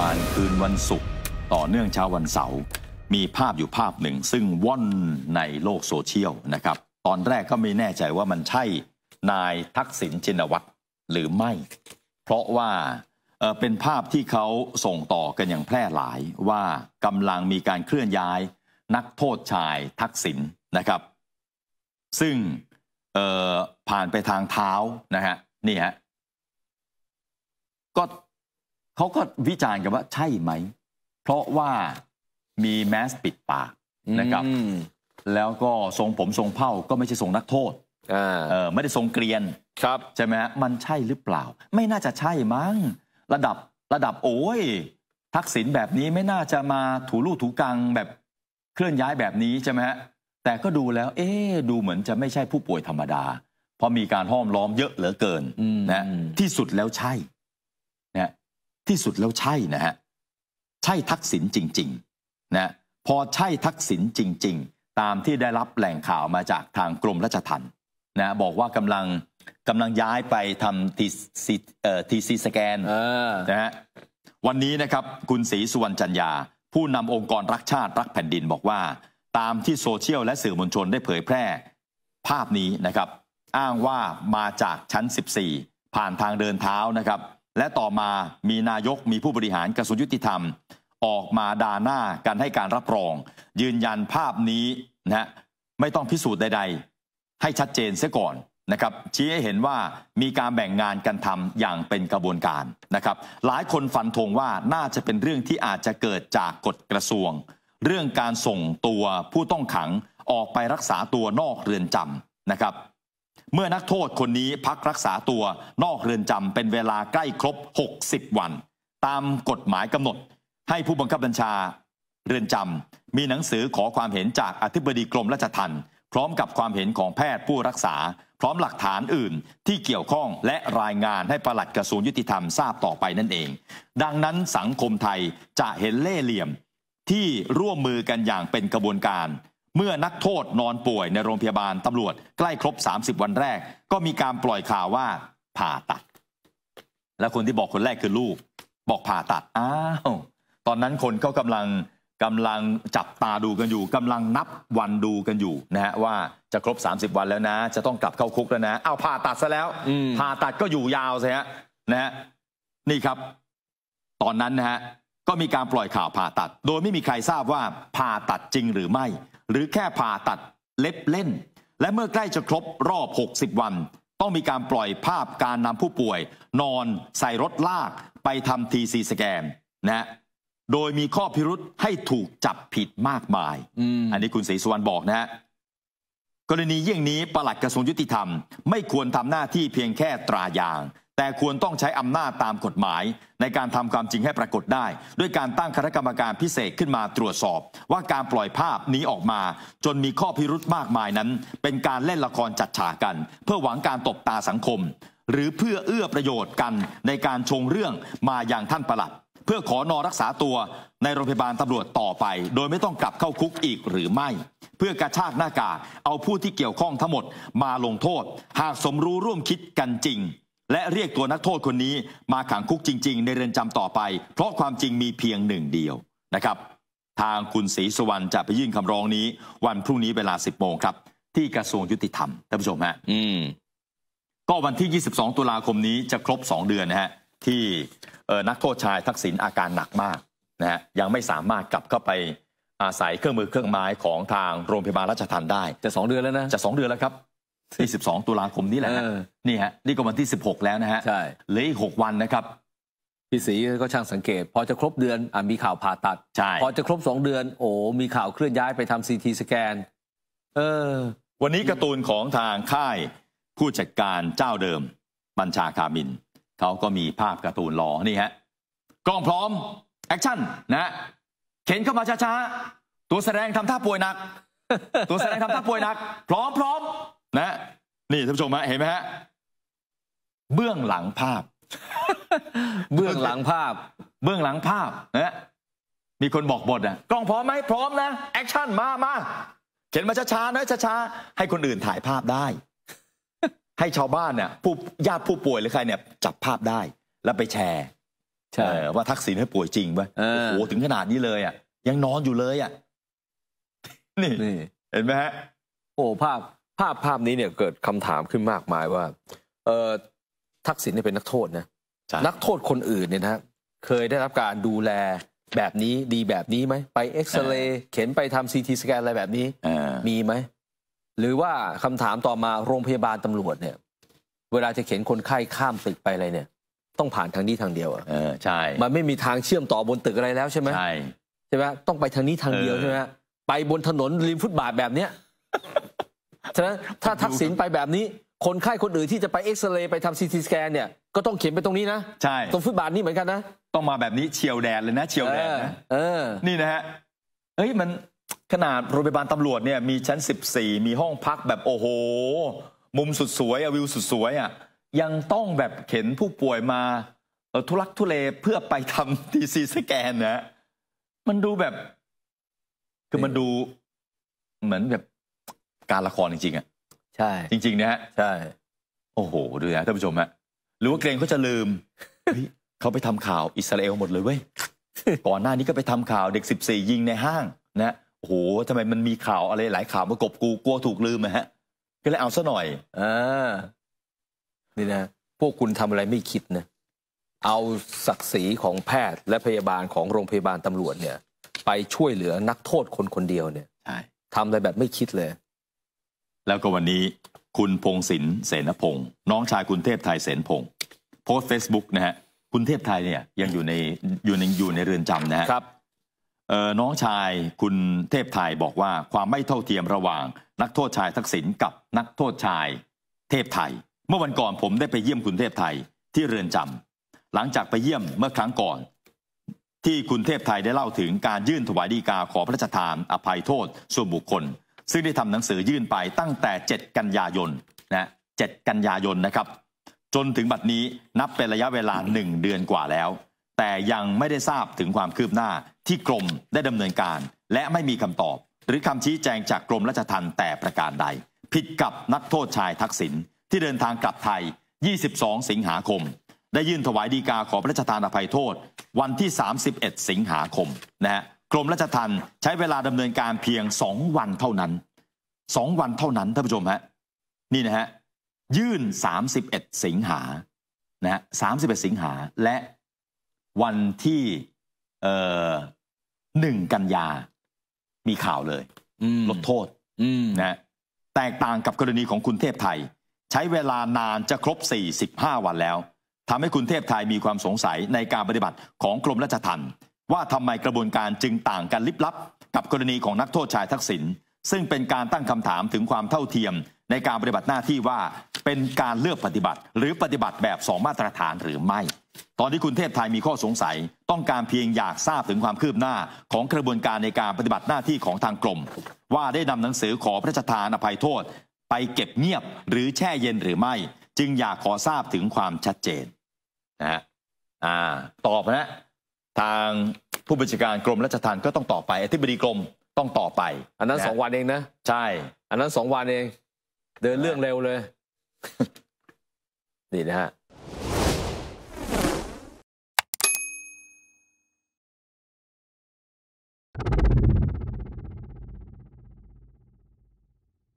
มาณคืนวันศุกร์ต่อเนื่องเช้าวันเสาร์มีภาพอยู่ภาพหนึ่งซึ่งว่อนในโลกโซเชียลนะครับ ตอนแรกก็ไม่แน่ใจว่ามันใช่นายทักษิณชินวัตรหรือไม่ เพราะว่าเป็นภาพที่เขาส่งต่อกันอย่างแพร่หลายว่ากำลังมีการเคลื่อนย้ายนักโทษชายทักษิณนนะครับ ซึ่งผ่านไปทางเท้านะฮะนี่ฮะก็เขาก็วิจารณ์กันว่าใช่ไหมเพราะว่ามีแมสปิดปากนะครับแล้วก็ทรงผมทรงเผ้าก็ไม่ใช่ทรงนักโทษไม่ได้ทรงเกลียนครับใช่ไหมฮะมันใช่หรือเปล่า ไม่น่าจะใช่มั้งระดับระดับโอ้ย ทักษิณแบบนี้ ไม่น่าจะมาถูลูกถูกังแบบเคลื่อนย้ายแบบนี้ใช่ไหมฮะแต่ก็ดูแล้ว เอ๊ดูเหมือนจะไม่ใช่ผู้ป่วยธรรมดา เพราะมีการห้อมล้อมเยอะเหลือเกินนะที่สุดแล้วใช่ที่สุดแล้วใช่นะฮะใช่ทักษิณจริง ๆนะพอใช่ทักษิณจริงๆ ตามที่ได้รับแหล่งข่าวมาจากทางกรมราชทัณฑ์นะ บอกว่ากำลังกำลังย้ายไปทำทีซีเออ่ทีซีสแกนนะฮะวันนี้นะครับคุณศรีสุวรรณจันยาผู้นำองค์กรรักชาติรักแผ่นดินบอกว่า ตามที่โซเชียลและสื่อมวลชนได้เผยแพร่ ภาพนี้นะครับ อ้างว่ามาจากชั้น 14 ผ่านทางเดินเท้านะครับและต่อมา มีนายก มีผู้บริหารกระทรวงยุติธรรม ออกมาด่าหน้าการให้การรับรอง ยืนยันภาพนี้นะฮะไม่ต้องพิสูจน์ใด ๆ ให้ชัดเจนเสียก่อนนะครับชี้ให้เห็นว่ามีการแบ่งงานกันทำอย่างเป็นกระบวนการนะครับ หลายคนฟันธงว่าน่าจะเป็นเรื่องที่อาจจะเกิดจากกฎกระทรวง เรื่องการส่งตัวผู้ต้องขังออกไปรักษาตัวนอกเรือนจำนะครับเมื่อนักโทษคนนี้พักรักษาตัวนอกเรือนจำเป็นเวลาใกล้ครบ 60 วัน ตามกฎหมายกำหนด ให้ผู้บังคับบัญชาเรือนจำมีหนังสือขอความเห็นจากอธิบดีกรมราชทัณฑ์พร้อมกับความเห็นของแพทย์ผู้รักษา พร้อมหลักฐานอื่นที่เกี่ยวข้องและรายงานให้ปลัดกระทรวงยุติธรรมทราบต่อไปนั่นเอง ดังนั้นสังคมไทยจะเห็นเล่เหลี่ยม ที่ร่วมมือกันอย่างเป็นกระบวนการเมื่อนักโทษนอนป่วยในโรงพยาบาลตำรวจ ใกล้ครบ30วันแรก ก็มีการปล่อยข่าวว่า ผ่าตัด และคนที่บอกคนแรกคือลูก บอกผ่าตัด อ้าวตอนนั้นคนก็กำลังกำลังจับตาดูกันอยู่กำลังนับวันดูกันอยู่ นะฮะว่าจะครบ30วันแล้วนะจะต้องกลับเข้าคุกแล้วนะเอาผ่าตัดซะแล้วผ่าตัดก็อยู่ยาวใช่ฮะนะฮะนี่ครับ ตอนนั้นนะฮะ ก็มีการปล่อยข่าวผ่าตัด โดยไม่มีใครทราบว่า ผ่าตัดจริงหรือไม่หรือแค่ผ่าตัดเล็บเล่น และเมื่อใกล้จะครบรอบ 60 วัน ต้องมีการปล่อยภาพการนำผู้ป่วย นอนใส่รถลากไปทำทีซีสแกนนะ โดยมีข้อพิรุษให้ถูกจับผิดมากมายออันนี้คุณศรีสุวรรณบอกนะฮะกรณีเยี่ยงนี้ประหลัดกระทรวงยุติธรรมไม่ควรทำหน้าที่เพียงแค่ตรายางแต่ควรต้องใช้อำนาจตามกฎหมายในการทำความจริงให้ปรากฏได้ ด้วยการตั้งคณะกรรมการพิเศษขึ้นมาตรวจสอบ ว่าการปล่อยภาพนี้ออกมา จนมีข้อพิรุธมากมายนั้น เป็นการเล่นละครจัดฉากกัน เพื่อหวังการตบตาสังคม หรือเพื่อเอื้อประโยชน์กัน ในการชงเรื่องมาอย่างท่านประหลัด เพื่อขอนอรักษาตัว ในโรงพยาบาลตำรวจต่อไป โดยไม่ต้องกลับเข้าคุกอีกหรือไม่ เพื่อกระชากหน้ากากเอาผู้ที่เกี่ยวข้องทั้งหมดมาลงโทษ หากสมรู้ร่วมคิดกันจริงและเรียกตัวนักโทษคนนี้มาขังคุกจริงๆ ในเรือนจำต่อไป เพราะความจริงมีเพียงหนึ่งเดียวนะครับ ทางคุณศรีสุวรรณจะไปยื่นคำร้องนี้ วันพรุ่งนี้เวลา 10 โมงครับ ที่กระทรวงยุติธรรมท่านผู้ชมฮะอืมก็วันที่ 22 ตุลาคมนี้จะครบ 2 เดือนนะฮะ ที่นักโทษชายทักษิณอาการหนักมากนะฮะยังไม่สามารถกลับเข้าไปอาศัยเครื่องมือเครื่องไม้ของทางโรงพยาบาลราชทันได้จะ2เดือนแล้วนะจะ 2 เดือนแล้วครับที่1 2ตุลาคมนี้แหละ นี่ฮะนี่ก็วันที่ 16 แล้วนะฮะใช่เหลืออีก6วันนะครับ พี่ศรีก็ช่างสังเกต พอจะครบเดือนอมีข่าวผ่าตัดใช่พอจะครบสองเดือน โอ้มีข่าวเคลื่อนย้ายไปทำซีทีสแกนเออ วันนี้การ์ตูนของทางค่ายผู้จัดการเจ้าเดิม บัญชาคามิน เขาก็มีภาพการ์ตูนรอนี่ฮะกล้องพร้อม แอคชั่นนะเข็นเข้ามาช้าๆ ตัวแสดงทำท่าป่วยหนักตัวแสดงทำท่าป่วยหนัก พร้อมพร้อมนะนี่ท่านผู้ชมฮะเห็นไหมฮะ เบื้องหลังภาพ เบื้องหลังภาพ เบื้องหลังภาพนะ มีคนบอกบท่ะกล้องพร้อมไหมพร้อมนะแอคชั่นมามาเขียนมาช้าๆนะช้าๆ ให้คนอื่นถ่ายภาพได้ ให้ชาวบ้านเนี่ยผู้ญาติผู้ป่วยหรือใครเนี่ย จับภาพได้แล้วไปแชร์ว่าทักษิณให้ป่วยจริงไหมโอ้โห ถึงขนาดนี้เลยอ่ะยังนอนอยู่เลยอ่ะนี่เห็นไหมฮะโอ้ภาพภาพภาพนี้เนี่ยเกิดคำถามขึ้นมากมายว่าเออทักษิณเนี่ยเป็นนักโทษนะนักโทษคนอื่นเนี่ยนะเคยได้รับการดูแลแบบนี้ดีแบบนี้ไหมไปเอ็กซเรย์เข็นไปทำซีทีสแกนอะไรแบบนี้มีไหมหรือว่าคำถามต่อมาโรงพยาบาลตำรวจเนี่ย เวลาจะเข็นคนไข้ข้ามตึกไปอะไรเนี่ย ต้องผ่านทางนี้ทางเดียวอ่ะใช่มันไม่มีทางเชื่อมต่อบนตึกอะไรแล้วใช่ไหมใช่ใช่ไหมต้องไปทางนี้ทางเดียวใช่ไหมไปบนถนนริมฟุตบาทแบบเนี้ยฉะนั้นถ้าทักษิณไปแบบนี้ คนไข้คนอื่นที่จะไปเอ็กซเรย์ไปทำซีทีสแกน เนี่ย ก็ต้องเขียนไปตรงนี้นะใช่ตรงฟุตบาทนี่เหมือนกันนะ ต้องมาแบบนี้เชียวแดนเลยนะ เชียวแดนนะนี่นะฮะเฮ้ยมันขนาดโรงพยาบาลตำรวจเนี่ย มีชั้น 14 มีห้องพักแบบโอ้โห มุมสุดสวยวิวสุดสวยอ่ะยังต้องแบบเข็นผู้ป่วยมาทุลักทุเลเพื่อไปทำดีซีสแกนนะมันดูแบบ คือมันดูเหมือนแบบการละครจริงๆอ่ะใช่ จริงๆนะฮะใช่ โอ้โหดูนะท่านผู้ชมฮะหรือว่าเกรงเขาจะลืมเขาไปทำข่าวอิสราเอลหมดเลยเว้ยก่อนหน้านี้ก็ไปทำข่าวเด็ก14ยิงในห้างนะโอ้โหทำไมมันมีข่าวอะไรหลายข่าวมากบกูกลัวถูกลืมนะฮะ ก็เลยเอาซะหน่อยอ่านี่นะพวกคุณทำอะไรไม่คิดนะเอาศักดิ์ศรีของแพทย์และพยาบาลของโรงพยาบาลตำรวจเนี่ย ไปช่วยเหลือนักโทษคนคนเดียวเนี่ยทำอะไรแบบไม่คิดเลยแล้วก็วันนี้คุณพงศินเสนพงศ์น้องชายคุณเทพไทยเสนพงศ์โพสต์เฟซบุ๊กนะฮะคุณเทพไทยเนี่ยยังอยู่ในอยู่ในอยู่ในเรือนจำนะะครับน้องชายคุณเทพไทยบอกว่าความไม่เท่าเทียมระหว่างนักโทษชายทักษิณกับนักโทษชาย เทพไทยเมื่อวันก่อนผมได้ไปเยี่ยมคุณเทพไทยที่เรือนจำ หลังจากไปเยี่ยมเมื่อครั้งก่อน ที่คุณเทพไทยได้เล่าถึงการยื่นถวายดีกาขอพระราชทานอภัยโทษ ส่วนบุคคลซึ่งได้ทำหนังสือยื่นไปตั้งแต่ 7 กันยายนนะ7 กันยายนนะครับ จนถึงบัดนี้นับเป็นระยะเวลา 1 เดือนกว่าแล้ว แต่ยังไม่ได้ทราบถึงความคืบหน้าที่กรมได้ดำเนินการ และไม่มีคำตอบ หรือคำชี้แจงจากกรมราชทัณฑ์แต่ประการใด ผิดกับนักโทษชายทักษิณที่เดินทางกลับไทย 22 สิงหาคม ได้ยื่นถวายดีกาขอพระราชทานอภัยโทษ วันที่ 31 สิงหาคมนะฮะกรมราชทัณฑ์ใช้เวลาดำเนินการเพียงสองวันเท่านั้นสองวันเท่านั้นท่านผู้ชมฮะนี่นะฮะยื่น31สิงหานะฮะามสิงหาและวันที่เอ่อหนึ่งกันยา มีข่าวเลยลดโทษนะ แตกต่างกับกรณีของคุณเทพไทยใช้เวลานานจะครบ45วันแล้วทำให้คุณเทพไทยมีความสงสัยในการปฏิบัติของกรมราชทัณฑ์ว่าทำไมกระบวนการจึงต่างกันลิบลับ กับกรณีของนักโทษชายทักษิณซึ่งเป็นการตั้งคำถามถึงความเท่าเทียมในการปฏิบัติหน้าที่ว่าเป็นการเลือกปฏิบัติหรือปฏิบัติแบบสองมาตรฐานหรือไม่ ตอนที่คุณเทพไทยมีข้อสงสัย ต้องการเพียงอยากทราบถึงความคืบหน้าของกระบวนการในการปฏิบัติหน้าที่ของทางกรมว่าได้นำหนังสือขอพระราชทานอภัยโทษ ไปเก็บเงียบ หรือแช่เย็นหรือไม่ จึงอยากขอทราบถึงความชัดเจนนะฮะอ่าตอบนะทางผู้บัญชาการกรมราชทัณฑ์ก็ต้องต่อไป อธิบดีกรมต้องต่อไป อันนั้นสองวันเองนะ ใช่ อันนั้นสองวันเอง เดินเรื่องเร็วเลยนี่นะฮะ